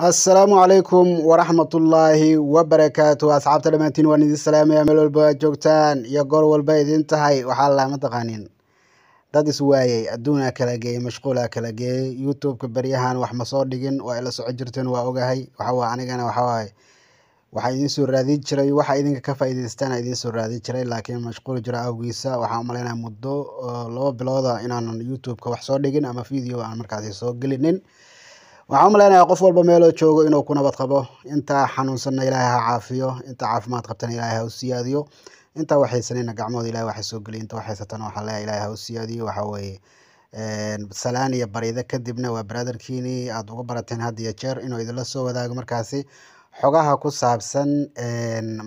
assalaamu calaykum waraxmatullaahi wabarakaatu asxaabta dhammaantiin waan idin salaamaya meel walba aad joogtaan iyo goor walba idin tahay waxaa laama taqaanin dad waayey adduunaa kala geeyey mashquula kala geeyey youtubeka beryahan wax ma soo dhigin waa ila soco jirteen waa ogahay waxawaa anigana waxawaaye waxaa idiin soo raadin jiray waxa idinka ka faa'iidaystaan idiin soo raadin jiray laakiin mashquul jiro awgiisa waxaan umaleynaa muddo laba bilooda ah inaanan youtubeka wax soo dhigin ama video aan markaasi soo gelinin waxaan u malaynayaa qof walba meeloo joogo inuu ku nabad qabo intaa xanuunsanna ilaahay ha caafiyo intaa caafimaad qabtana ilaahay ha u siyaadiyo intaa waxaysanayna gacmahooda ilahay waxa soo geliy inta waxaysatana waxaan leeyahay ilahay u siyaadiyo waxa weeye salaan iyo barido kadibna waa brotherkiinii aada ugu barateen had jeer inuu idinla soo wadaago markaasi xogaha ku saabsan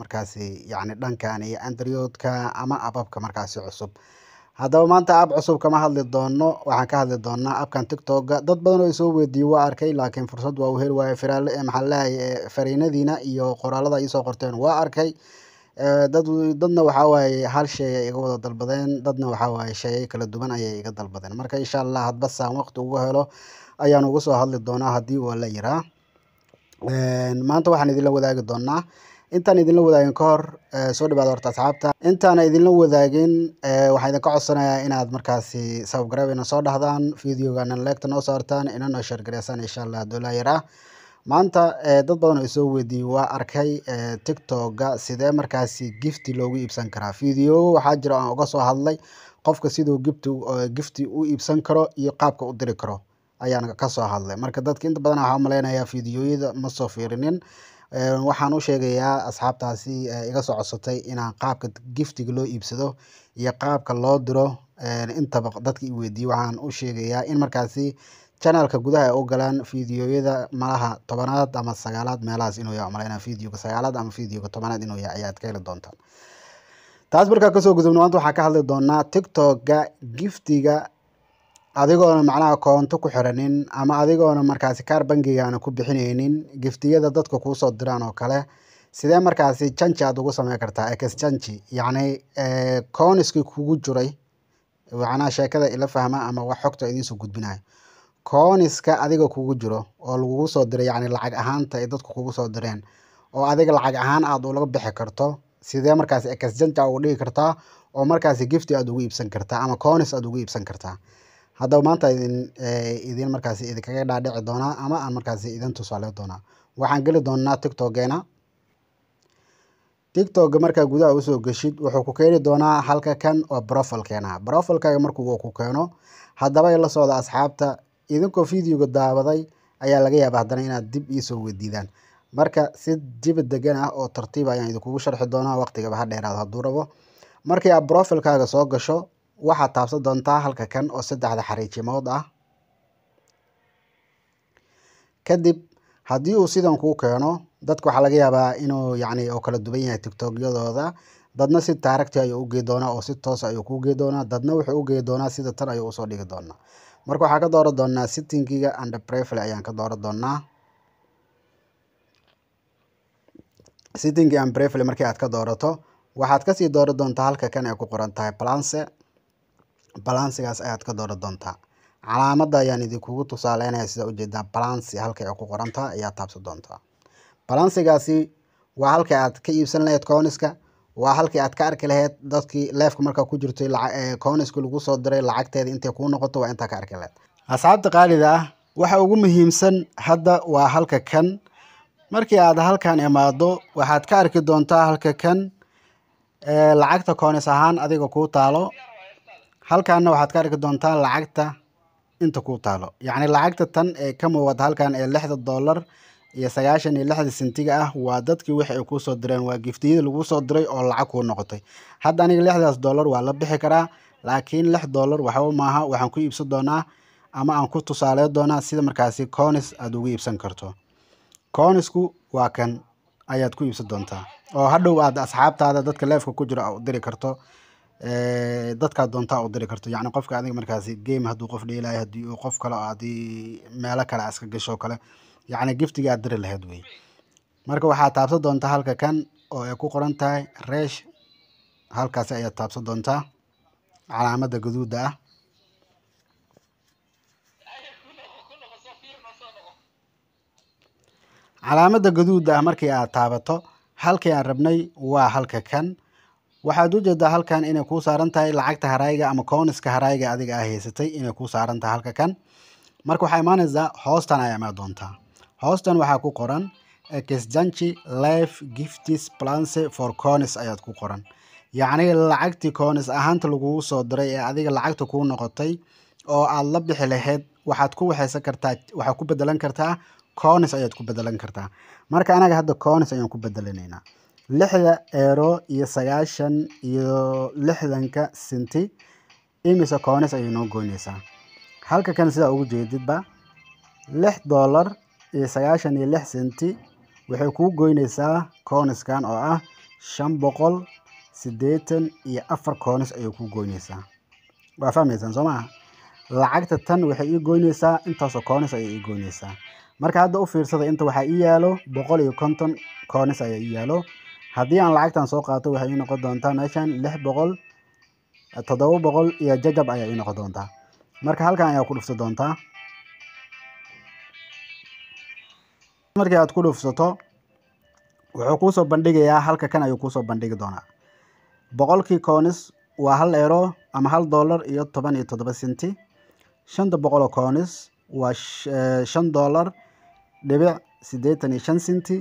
markaasi yacni dhankan iyo andriyodka ama ababka markaasi cusub haddaba maanta app cusub kama hadli doono waxaan ka hadli doonaa abkan tiktoga dad badan oo isoo weydiiye waa arkay laakiin fursad waa u heli waaye firaalle ee maxaalahay ee fariinadiina iyo qoraalada ay soo qorteen waa arkay dad dadna waxaa waaye hal shay ay iga wada dalbadeen dadna waxaa waaye sheeyay kala duwan ayay iga dalbadeen marka insha allah hadba saan waqti ugu helo ayaan ugu soo hadli doonaa haddii waa la yiraa maanta waxaan idinla wadaagi doonaa intaan idinla wadaagin ka hor eh, soo dhawaada horta asxaabta intaana idinla wadaagin eh, waxaan idinka codsanayaa inaad markaasi sababgarab ina soo dhahdaan videogana leegta noo saartaan inana shargareysaan insha allah doolaa yar ah. maanta eh, dad badan oo isoo weydiiyey waa arkay tictokga sidee markaasi gifti loogu iibsan karaa video waxaa jira aan uga soo hadlay qofka siduu gift gifti u iibsan karo iyo qaabka u diri karo ayaan kasoo hadlay marka dadka inta badan waxaa umaleynayaa videoyada ma soo fiirinin waxaan u sheegayaa asxaabtaasi iga soo codsatay inaan qaabka giftiga loo iibsado iyo qaabka loo diro intaba dadka i iweydiiye waxaan u sheegayaa in markaasi janalka gudaha ay u galaan fideoyada malaha tobanaad ama sagaalaad meelahas inuu yaa umaleyna videoga sagaalaad ama videoga tobanaad inuu yaa ayaad ka heli doontaan taas markaa kasoo gudubna maanta waxaan ka hadli doonaa tiktok giftiga adigoona macnaha koonto ku xiranin ama adigoona markaasi kaar bangigaana ku bixineynin giftiyada dadka kuusoo diraan oo kale sidee markaasi janji aad ugu sameyn kartaa exjanji yacni eh, kooniskii kugu jiray macnaha sheekada ila fahma ama wax xogta idinsoo gudbinayo kooniska adiga kugu jiro oo lagugu soo diray yacni lacag ahaanta ay dadku kugu soo direen oo adiga lacag ahaan aad ulaga bixi karto sidee markaasi exjanji uga dhigi kartaa oo markaasi gifti aada ugu iibsan kartaa ama coonis aada ugu iibsan kartaa hadaba maanta idin eh, markaas idinkaga dhaadhici doonaa ama aan markaas idin tusaale doonaa waxaan geli doonaa tictogeena tictog markaa gudaha usoo geshid wuxuu ku keeni doonaa halka kan oo brofil keena brofilkaaga markuu ku keeno haddaba la socda asxaabta idinkoo videoga daawaday ayaa laga yaaba haddana inaad dib iisoo weydiidaan marka si jiba degan ah oo tartiib ah ayaan idinkugu sharxi doonaa waqtigaba ha dheeraado hadduu rabo markii aad brofilkaaga soo gasho waxaad taabsan doontaa halka kan oo saddexda xariijimood ah kadib haddii uu sidan kuu keeno dadka waxaa laga yaabaa inuu yacni oo kala duwan yahay tigtogyadooda dadna si taaragti ayuu u gey doonaa oo si toos ayuu kuu gey doonaa dadna wuxuu u gey doonaa sida tan ayuu usoo dhigi doonaa marka waxaan ka dooran doonaa sittingiga under prefle ayaan ka dooran doonaa sittingi and prefle markii aad ka doorato waxaad kasii dooran doontaa halka kan ay ku qoran tahay plance balansigaas ayaad ka dooran doontaa calaamadda ayaan idinkugu tusaaleynaya sidaa ujeedaa balansi halkay ku qoran ayaad taabsan doontaa balansigaasi waa halkii aad ka iibsan lahayd cooniska waa halkii aad ka arki lahayd dadkii leefka markaa ku jirtay cooniski lagu soo diray lacagteeda intay kuu noqoto waa intaa ka arki lahayd asxaabta qaaliga ah waxa ugu muhiimsan hadda waa halka kan markii aad halkan imaado waxaad ka arki doontaa halka kan lacagta coonis ahaan adiga kuu taalo halkaanna waxaad ka arki doontaa lacagta inta kuu taalo yacni lacagta tan ee ka muuqata halkan ee lixda dollar iyo sagaashan iyo lixda sintiga ah waa dadkii wixi ay kuusoo direen waa giftiyadii laguu soo diray oo lacag kuu noqotay hadda aniga lixdaas dollar waa la bixi karaa laakiin lix dollar waxba maaha waxaan ku iibsan doonaa ama aan ku tusaaleyn doonaa sida markaasi coonis aada ugu iibsan karto coonisku waa kan ayaad ku iibsan doontaa oo hadhow aad asxaabtaada dadka leefka ku jira diri karto dadkaad doontaa u diri karto yacni qofka adiga markaasi game hadduu qof dheelayo haddii uu qof kale haddii meelo kale iska gasho kale yacni giftigii aad diri lahayd wey marka waxaad taabsan doontaa halka kan oo ay ku qoran tahay resh halkaasi ayaad taabsan doontaa calaamada gaduuda ah calaamada gaduuda ah markii aad taabato halkii aan rabnay waa halka kan waxaad u jeedaa halkan inay kuu saaran tahay lacagta harayga ama kooniska harayga adiga a ah haysatay inay kuu saaran tahay halka kan marka waxaa imaanaysaa hoostan ayaa imaan doontaa hoostan waxaa ku qoran exjanchi life giftis plance for conis ayaad ku qoran yacni lacagtii conis ahaanta laguu soo diray ee adiga lacagta kuu noqotay oo aad la bixi lahayd waxaad ku waxaysan kartaa waxaad ku bedelan kartaa conis ayaad ku bedelan kartaa marka anaga hadda conis ayaan ku bedelaneynaa lixda eero iyo sagaashan iyo lixdanka senti imise koonis ayay noo goyneysaa halka kan sidaa ugu jeedidba lix dollar iyo sagaashan iyo lix sinti waxay kuu goyneysaa kooniskan oo ah shan boqol siddeetan iyo afar koonis ayay kuu goyneysaa waa fahmaysaan soo maaha lacagta tan waxay ii goyneysaa intaasoo koonis ayay ii goyneysaa marka hadda u fiirsada inta waxaa ii yaalo boqol iyo konton koonis ayaa ii yaalo haddii aan lacagtan soo qaato waxay ii noqon doontaa meeshan lix boqol toddoba boqol iyo jajab ayaa ii noqon doontaa marka halkan ayaa ku dhufto doontaa markii aad ku dhufsato wuxuu kuusoo bandhigayaa halka kan ayuu kuusoo bandhigi doonaa boqolkii koonis waa hal eero ama hal dollar iyo toban iyo toddoba senti shanta boqoloo koonis waa shan dollar dhibic siddeetan iyo shan senti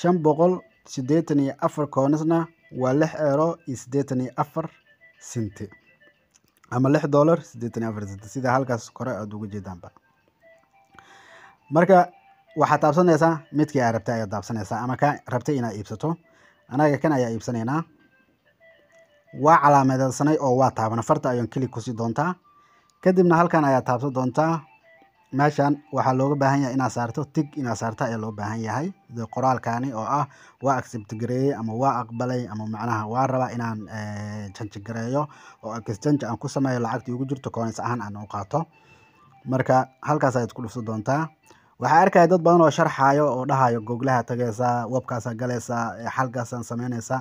shan boqol sideetan iyo afar koonisna waa lix eero iyo sideetan iyo afar sinti ama lix dollar sideetan iyo afar sinti sida halkaas kore aada uga jeedaanba marka waxaad taabsanaysaa midkii aa rabtay ayaad taabsanaysaa ama ka rabtay inaad iibsato anaga kan ayaa iibsanaynaa waa calaamadeysanay oo waa taabana farta ayuun kelig kusii doontaa kadibna halkan ayaa taabsan doontaa Meeshan waxaa looga baahan yahay inaad saarto tig inaad saarto ayaa loo baahan yahay qoraalkani oo ah waa accept gareeyay ama waa aqbalay ama macnaha waa rabaa inaan eh, change oo exchange aan ku sameeyo lacagta igu jirto coins ahaan aan u qaato marka halkaas ayaad ku dhufsan doontaa waxaa arkaya dad badan oo sharxaayo oo dhahayo googlaha tagaysaa webkaasaa galaysaa xalkaasaan eh, samaynaysaa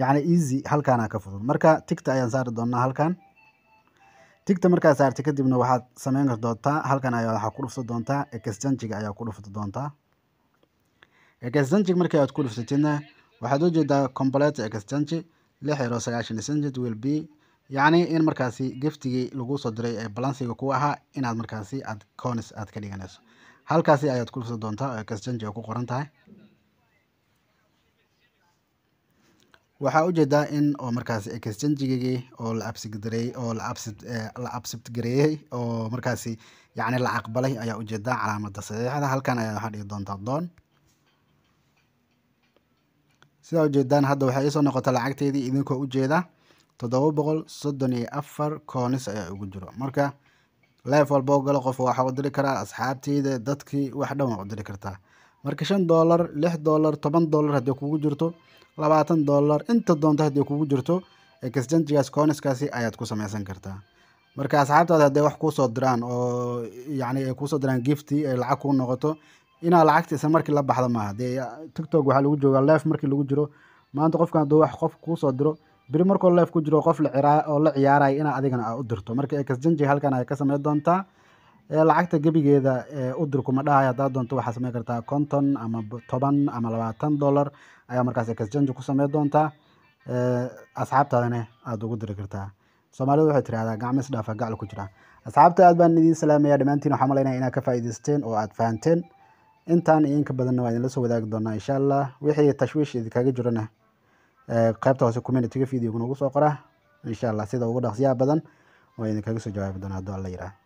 yacni easy halkaanaa ka fudud marka tigta ayaan saari doonaa halkan tigta markaa saarta kadibna waxaad sameyn doontaa halkan ayaa waxaa ku dhufta doontaa extenjiga ayaa ku dhufta doontaa extenjig markii aad ku dhufsatidna waxaad u jeedaa complete extenji lix iyo sagaashan cent will be yacni in markaasi giftigii lagu soo diray ee balansiga ku ahaa inaad markaasi aad coonis aad ka dhiganayso halkaasi ayaad ku dhufta doontaa oo extenjiga ku qoran tahay waxaa ujeedaa in oo markaas exchangigii oo la absigdareeyey oo la absibgareeyey eh, oo markaasi yacni la aqbalay ayaa ujeedaa calaamada saxiixda halkan ayaa waxaa dhigi doontaa doon sidaa ujeedaan hadda waxay iisoo noqota lacagteedii idinkoo ujeeda todoba boqol soddon iyo afar koonis ayaa ugu jiro marka leef walba ogalo qof waxaa u diri karaa asxaabteyda dadkii wax dhan waa u diri kartaa marka shan doolar lix doolar toban doolar haddii kugu jirto labaatan dollar inta doonto haddii kugu jirto exchangegaas coniskaasi ayaad ku samaysan kartaa marka asxaabtaada hadday wax kuusoo diraan oo yani ay kuusoo diraan gifti ay lacag kuu noqoto inaa lacagta isla markii la baxda maaha dee tictok waxaa lagu joogaa life markii lagu jiro maanta qofkan hadduu wax qof kuusoo diro beri markoo life ku jiro qof la oo la ciyaaraya inaa adigana aa u dirto marka exchangeg halkan ay ka sameyn doontaa lacagta gebigeeda u dir kuma dhahay haddaad doonto waxaad samayn kartaa konton ama toban ama labaatan dollar ayaa markaas exchange ku sameyn doontaa asxaabtaadana aada ugu diri kartaa soomaalida waxay tirahdaa gacmo isdhaafa gacal ku jira asxaabta aad baan idiin salaamaya dhammaantiin waxaa malaynaya inaad ka faa'iidaysteen oo aada fahanteen intaan iyo inka badanna waa idinla soo wadaagi doonaa insha allah wixii tashwiish idinkaga jirana qaybta hoose communitiga videoga nagu soo qora insha allah sida ugu dhaqsiyaha badan waa idinkaga soo jawaabi doonaa hadduu alla yiraah